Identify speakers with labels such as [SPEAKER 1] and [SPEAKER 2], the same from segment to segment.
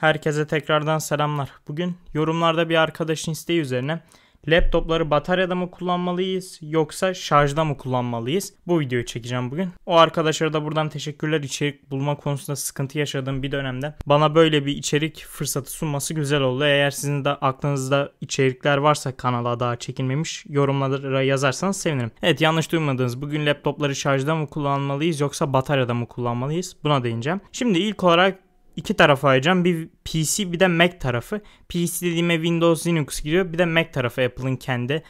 [SPEAKER 1] Herkese tekrardan selamlar. Bugün yorumlarda bir arkadaşın isteği üzerine laptopları bataryada mı kullanmalıyız yoksa şarjda mı kullanmalıyız? Bu videoyu çekeceğim bugün. O arkadaşlara da buradan teşekkürler. İçerik bulma konusunda sıkıntı yaşadığım bir dönemde bana böyle bir içerik fırsatı sunması güzel oldu. Eğer sizin de aklınızda içerikler varsa kanala daha çekilmemiş yorumlara yazarsanız sevinirim. Evet yanlış duymadınız. Bugün laptopları şarjda mı kullanmalıyız yoksa bataryada mı kullanmalıyız? Buna değineceğim. Şimdi ilk olarak iki tarafı ayıracağım. Bir PC bir de Mac tarafı. PC dediğime Windows Linux giriyor. Bir de Mac tarafı Apple'ın kendi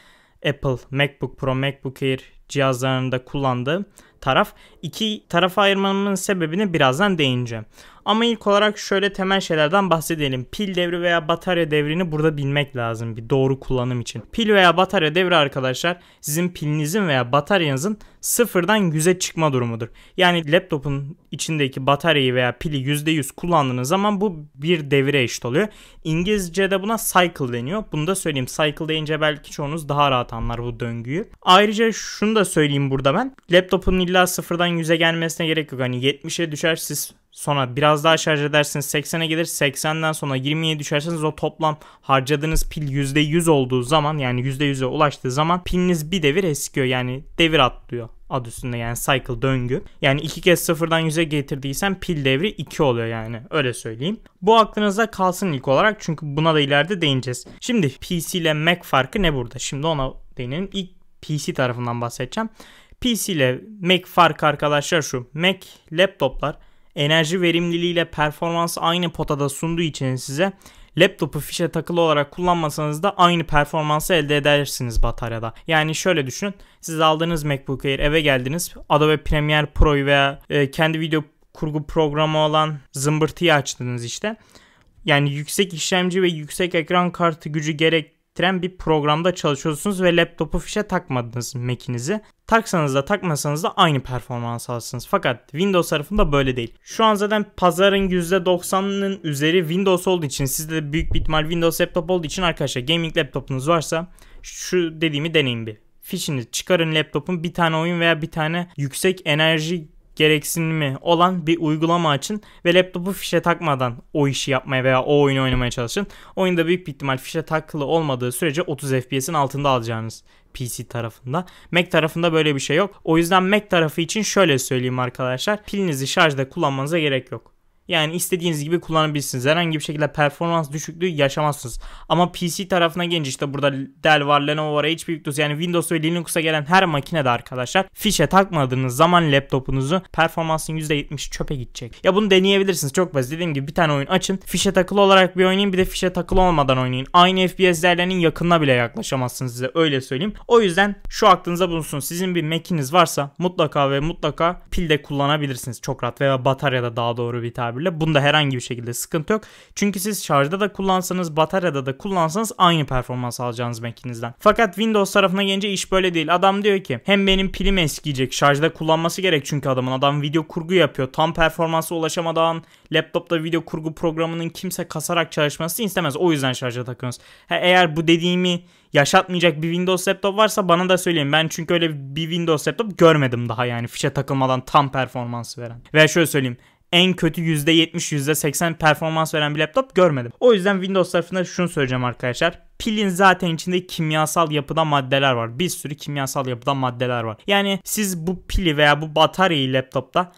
[SPEAKER 1] Apple MacBook Pro, MacBook Air cihazlarında kullandığı taraf. İki tarafa ayırmamın sebebini birazdan değineceğim. Ama ilk olarak şöyle temel şeylerden bahsedelim. Pil devri veya batarya devrini burada bilmek lazım bir doğru kullanım için. Pil veya batarya devri arkadaşlar sizin pilinizin veya bataryanızın sıfırdan 100'e çıkma durumudur. Yani laptopun içindeki bataryayı veya pili %100 kullandığınız zaman bu bir devire eşit oluyor. İngilizce'de buna cycle deniyor. Bunu da söyleyeyim. Cycle deyince belki çoğunuz daha rahat anlar bu döngüyü. Ayrıca şunu da söyleyeyim burada ben. Laptopun illa sıfırdan 100'e gelmesine gerek yok. Hani 70'e düşer siz sonra biraz daha şarj edersiniz 80'e gelir 80'den sonra 20'ye düşerseniz o toplam harcadığınız pil %100 olduğu zaman yani %100'e ulaştığı zaman piliniz bir devir eskiyor yani devir atlıyor ad üstünde yani cycle döngü. Yani iki kez sıfırdan 100'e getirdiysen pil devri 2 oluyor yani öyle söyleyeyim. Bu aklınızda kalsın ilk olarak çünkü buna da ileride değineceğiz. Şimdi PC ile Mac farkı ne burada? Şimdi ona değinelim. İlk PC tarafından bahsedeceğim. PC ile Mac farkı arkadaşlar şu. Mac laptoplar enerji verimliliğiyle performans aynı potada sunduğu için size laptopu fişe takılı olarak kullanmasanız da aynı performansı elde edersiniz bataryada. Yani şöyle düşünün. Siz aldığınız MacBook Air eve geldiniz. Adobe Premiere Pro'yu veya e, kendi video kurgu programı olan zımbırtıyı açtınız işte. Yani yüksek işlemci ve yüksek ekran kartı gücü gerek gerektiren bir programda çalışıyorsunuz ve laptopu fişe takmadınız Mac'inizi. Taksanız da takmasanız da aynı performans alırsınız. Fakat Windows tarafında böyle değil. Şu an zaten pazarın %90'ının üzeri Windows olduğu için sizde de büyük bir ihtimal Windows laptop olduğu için arkadaşlar gaming laptopunuz varsa şu dediğimi deneyin bir. Fişini çıkarın laptopun bir tane oyun veya bir tane yüksek enerji gereksinimi olan bir uygulama açın ve laptopu fişe takmadan o işi yapmaya veya o oyunu oynamaya çalışın. Oyunda büyük bir ihtimal fişe takılı olmadığı sürece 30 FPS'in altında alacağınız PC tarafında. Mac tarafında böyle bir şey yok. O yüzden Mac tarafı için şöyle söyleyeyim arkadaşlar. Pilinizi şarjda kullanmanıza gerek yok. Yani istediğiniz gibi kullanabilirsiniz. Herhangi bir şekilde performans düşüklüğü yaşamazsınız. Ama PC tarafına gelince işte burada Dell var, Lenovo var, HP Victus yani Windows ve Linux'a gelen her makinede arkadaşlar fişe takmadığınız zaman laptopunuzu performansın %70 çöpe gidecek. Ya bunu deneyebilirsiniz. Çok basit. Dediğim gibi bir tane oyun açın. Fişe takılı olarak bir oynayın bir de fişe takılı olmadan oynayın. Aynı FPS değerlerinin yakınına bile yaklaşamazsınız size öyle söyleyeyim. O yüzden şu aklınıza bulunsun. Sizin bir Mac'iniz varsa mutlaka ve mutlaka pilde kullanabilirsiniz çok rahat veya bataryada daha doğru bir tabir bile bunda herhangi bir şekilde sıkıntı yok. Çünkü siz şarjda da kullansanız bataryada da kullansanız aynı performans alacağınız Mac'inizden. Fakat Windows tarafına gelince iş böyle değil. Adam diyor ki hem benim pilim eskiyecek şarjda kullanması gerek çünkü adamın adam video kurgu yapıyor. Tam performansa ulaşamadan laptopta video kurgu programının kimse kasarak çalışması istemez. O yüzden şarja takıyorsunuz. Ha, eğer bu dediğimi yaşatmayacak bir Windows laptop varsa bana da söyleyin. Ben çünkü öyle bir Windows laptop görmedim daha yani fişe takılmadan tam performans veren. Veya şöyle söyleyeyim en kötü %70, %80 performans veren bir laptop görmedim. O yüzden Windows tarafında şunu söyleyeceğim arkadaşlar. Pilin zaten içinde kimyasal yapıda maddeler var. Bir sürü kimyasal yapıda maddeler var. Yani siz bu pili veya bu bataryayı laptopta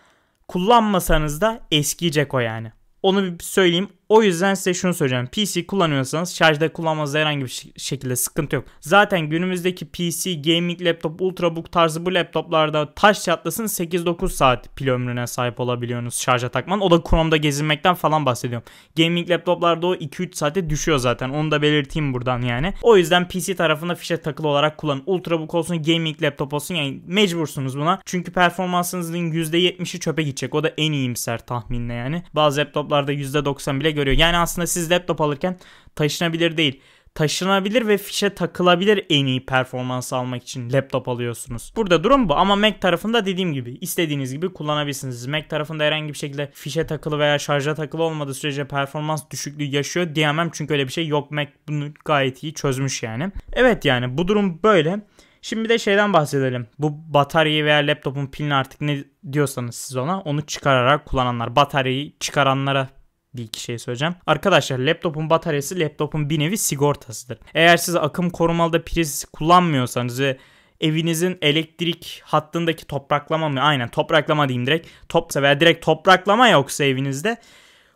[SPEAKER 1] kullanmasanız da eskiyecek o yani. Onu bir söyleyeyim. O yüzden size şunu söyleyeceğim. PC kullanıyorsanız şarjda kullanmanızda herhangi bir şekilde sıkıntı yok. Zaten günümüzdeki PC, gaming laptop, ultrabook tarzı bu laptoplarda taş çatlasın 8-9 saat pil ömrüne sahip olabiliyorsunuz şarja takman. O da Chrome'da gezinmekten falan bahsediyorum. Gaming laptoplarda o 2-3 saate düşüyor zaten. Onu da belirteyim buradan yani. O yüzden PC tarafında fişe takılı olarak kullan, Ultrabook olsun, gaming laptop olsun yani mecbursunuz buna. Çünkü performansınızın %70'i çöpe gidecek. O da en iyimser tahminle yani. Bazı laptoplarda %90 bile görüyor. Yani aslında siz laptop alırken taşınabilir değil taşınabilir ve fişe takılabilir en iyi performans almak için laptop alıyorsunuz. Burada durum bu ama Mac tarafında dediğim gibi istediğiniz gibi kullanabilirsiniz. Mac tarafında herhangi bir şekilde fişe takılı veya şarja takılı olmadığı sürece performans düşüklüğü yaşıyor diyemem çünkü öyle bir şey yok. Mac bunu gayet iyi çözmüş yani. Evet yani bu durum böyle. Şimdi de şeyden bahsedelim. Bu bataryayı veya laptopun pilini artık ne diyorsanız siz ona onu çıkararak kullananlar. Bataryayı çıkaranlara bir iki şey söyleyeceğim. Arkadaşlar laptopun bataryası laptopun bir nevi sigortasıdır. Eğer siz akım korumalı da priz kullanmıyorsanız ve evinizin elektrik hattındaki topraklama mı? Aynen topraklama diyeyim direkt. Topsa veya direkt topraklama yoksa evinizde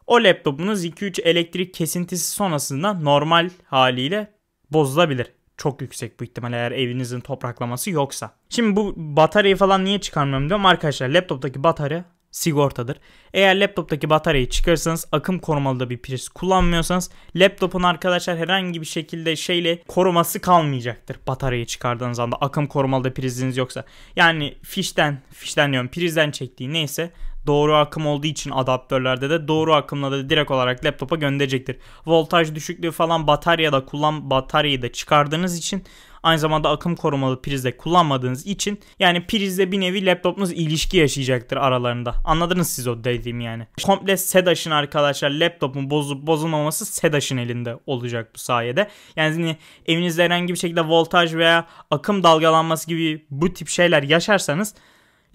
[SPEAKER 1] o laptopunuz 2-3 elektrik kesintisi sonrasında normal haliyle bozulabilir. Çok yüksek bu ihtimal eğer evinizin topraklaması yoksa. Şimdi bu bataryayı falan niye çıkarmıyorum diyorum. Arkadaşlar laptoptaki batarya sigortadır. Eğer laptoptaki bataryayı çıkarırsanız akım korumalı da bir priz kullanmıyorsanız laptopun arkadaşlar herhangi bir şekilde şeyle koruması kalmayacaktır bataryayı çıkardığınız anda akım korumalı da priziniz yoksa. Yani fişten, fişten diyorum prizden çektiği neyse doğru akım olduğu için adaptörlerde de doğru akımla da direkt olarak laptopa gönderecektir. Voltaj düşüklüğü falan batarya da kullan bataryayı da çıkardığınız için aynı zamanda akım korumalı prizde kullanmadığınız için yani prizle bir nevi laptopunuz ilişki yaşayacaktır aralarında. Anladınız siz o dediğim yani. Komple SEDAŞ'ın arkadaşlar laptopun bozulup bozulmaması SEDAŞ'ın elinde olacak bu sayede. Yani evinizde herhangi bir şekilde voltaj veya akım dalgalanması gibi bu tip şeyler yaşarsanız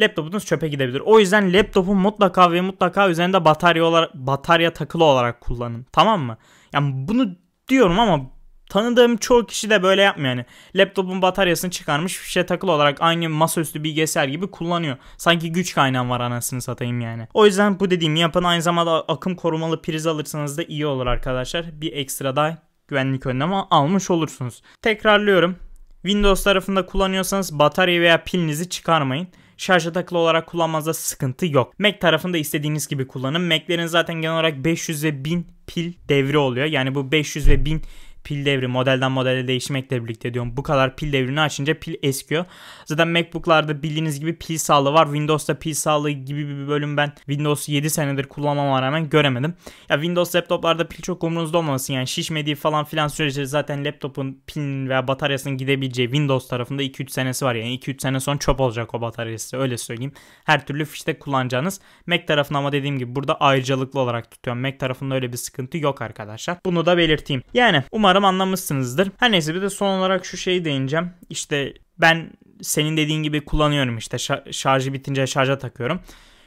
[SPEAKER 1] laptopunuz çöpe gidebilir. O yüzden laptopu mutlaka ve mutlaka üzerinde batarya olarak batarya takılı olarak kullanın. Tamam mı? Yani bunu diyorum ama tanıdığım çoğu kişi de böyle yapmıyor yani. Laptopun bataryasını çıkarmış fişe takılı olarak aynı masaüstü bilgisayar gibi kullanıyor. Sanki güç kaynağım var anasını satayım yani. O yüzden bu dediğim yapın. Aynı zamanda akım korumalı priz alırsanız da iyi olur arkadaşlar. Bir ekstra daha güvenlik önlemi almış olursunuz. Tekrarlıyorum. Windows tarafında kullanıyorsanız batarya veya pilinizi çıkarmayın şarja takılı olarak kullanmanızda sıkıntı yok. Mac tarafında istediğiniz gibi kullanın. Mac'lerin zaten genel olarak 500 ve 1000 pil devri oluyor. Yani bu 500 ve 1000 pil devri modelden modele değişmekle birlikte diyorum. Bu kadar pil devrini açınca pil eskiyor. Zaten MacBook'larda bildiğiniz gibi pil sağlığı var. Windows'ta pil sağlığı gibi bir bölüm ben Windows 7 senedir kullanmama rağmen göremedim. Ya Windows laptoplarda pil çok umurunuzda olmasın yani şişmediği falan filan sürece zaten laptopun pilinin veya bataryasının gidebileceği Windows tarafında 2-3 senesi var. Yani 2-3 sene sonra çöp olacak o bataryası öyle söyleyeyim. Her türlü fişte kullanacağınız. Mac tarafında ama dediğim gibi burada ayrıcalıklı olarak tutuyorum. Mac tarafında öyle bir sıkıntı yok arkadaşlar. Bunu da belirteyim. Yani umarım Umarım anlamışsınızdır. Her neyse bir de son olarak şu şeyi değineceğim. İşte ben senin dediğin gibi kullanıyorum işte şarjı bitince şarja takıyorum.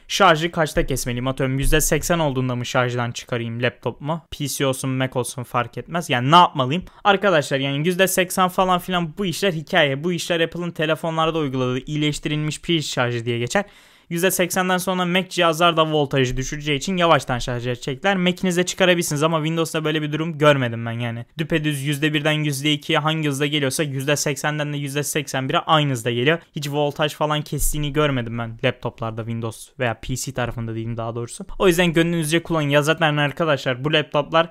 [SPEAKER 1] Şarjı kaçta kesmeliyim? Atıyorum %80 olduğunda mı şarjdan çıkarayım laptop mu, PC olsun Mac olsun fark etmez. Yani ne yapmalıyım? Arkadaşlar yani %80 falan filan bu işler hikaye. Bu işler Apple'ın telefonlarda uyguladığı iyileştirilmiş pil şarjı diye geçer. %80'den sonra Mac cihazlar da voltajı düşüreceği için yavaştan şarj edecekler. Mac'inize çıkarabilirsiniz ama Windows'ta böyle bir durum görmedim ben yani. Düpedüz %1'den %2'ye hangi hızda geliyorsa %80'den de %81'e aynı hızda geliyor. Hiç voltaj falan kestiğini görmedim ben laptoplarda Windows veya PC tarafında diyeyim daha doğrusu. O yüzden gönlünüzce kullanın. Ya zaten arkadaşlar bu laptoplar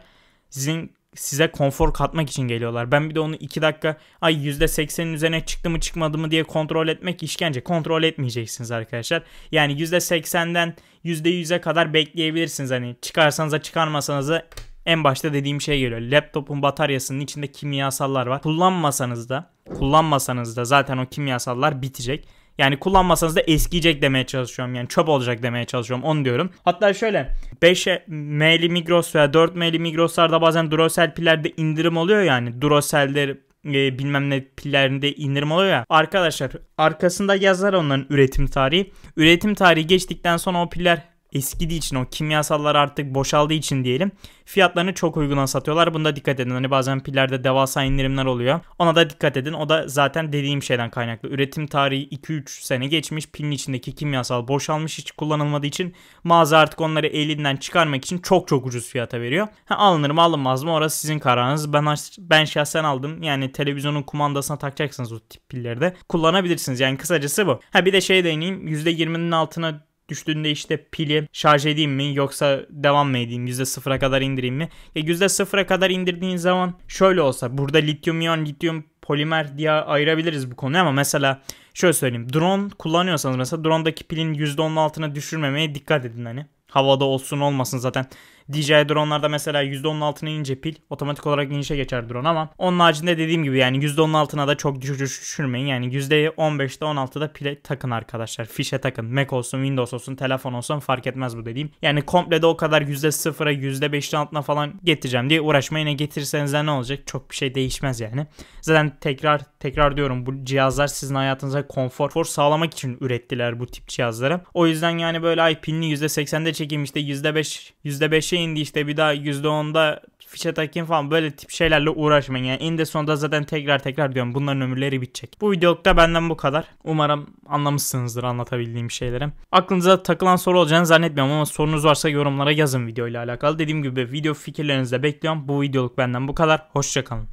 [SPEAKER 1] sizin size konfor katmak için geliyorlar. Ben bir de onu 2 dakika ay %80'in üzerine çıktı mı çıkmadı mı diye kontrol etmek işkence. Kontrol etmeyeceksiniz arkadaşlar. Yani %80'den %100'e kadar bekleyebilirsiniz. Hani çıkarsanız da çıkarmasanız da en başta dediğim şey geliyor. Laptopun bataryasının içinde kimyasallar var. Kullanmasanız da kullanmasanız da zaten o kimyasallar bitecek yani kullanmasanız da eskiyecek demeye çalışıyorum. Yani çöp olacak demeye çalışıyorum. Onu diyorum. Hatta şöyle 5 mili Migros veya 4 M'li Migros'larda bazen Duracell pillerde indirim oluyor yani. Duracell'leri e, bilmem ne pillerinde indirim oluyor ya. Arkadaşlar arkasında yazar onların üretim tarihi. Üretim tarihi geçtikten sonra o piller eskidiği için o kimyasallar artık boşaldığı için diyelim fiyatlarını çok uyguna satıyorlar. Bunda dikkat edin. Hani bazen pillerde devasa indirimler oluyor. Ona da dikkat edin. O da zaten dediğim şeyden kaynaklı. Üretim tarihi 2-3 sene geçmiş. Pilin içindeki kimyasal boşalmış hiç kullanılmadığı için mağaza artık onları elinden çıkarmak için çok çok ucuz fiyata veriyor. Ha, alınır mı alınmaz mı orası sizin kararınız. Ben ben şahsen aldım. Yani televizyonun kumandasına takacaksınız o tip pilleri de. Kullanabilirsiniz. Yani kısacası bu. Ha bir de şey deneyeyim. %20'nin altına düştüğünde işte pili şarj edeyim mi yoksa devam mı edeyim yüzde sıfıra kadar indireyim mi? Yüzde sıfıra kadar indirdiğin zaman şöyle olsa burada lityum iyon lityum polimer diye ayırabiliriz bu konuyu ama mesela şöyle söyleyeyim drone kullanıyorsanız mesela drone'daki pilin yüzde %10'un altına düşürmemeye dikkat edin hani havada olsun olmasın zaten DJI drone'larda mesela %10'un altına ince pil otomatik olarak inişe geçer drone ama onun haricinde dediğim gibi yani %10'un altına da çok düşür düşürmeyin. Yani %15'te 16'da pile takın arkadaşlar. Fişe takın. Mac olsun, Windows olsun, telefon olsun fark etmez bu dediğim. Yani komple de o kadar %0'a %5'in altına falan getireceğim diye uğraşmayın. E getirirseniz de ne olacak? Çok bir şey değişmez yani. Zaten tekrar tekrar diyorum bu cihazlar sizin hayatınıza konfor, konfor sağlamak için ürettiler bu tip cihazları. O yüzden yani böyle ay pilini %80'de çekeyim işte %5 %5'i %5'e şey indi işte bir daha %10'da fişe takayım falan böyle tip şeylerle uğraşmayın. Yani en de sonunda zaten tekrar tekrar diyorum bunların ömürleri bitecek. Bu videolukta benden bu kadar. Umarım anlamışsınızdır anlatabildiğim şeylere Aklınıza takılan soru olacağını zannetmiyorum ama sorunuz varsa yorumlara yazın video ile alakalı. Dediğim gibi video fikirlerinizi de bekliyorum. Bu videoluk benden bu kadar. Hoşçakalın.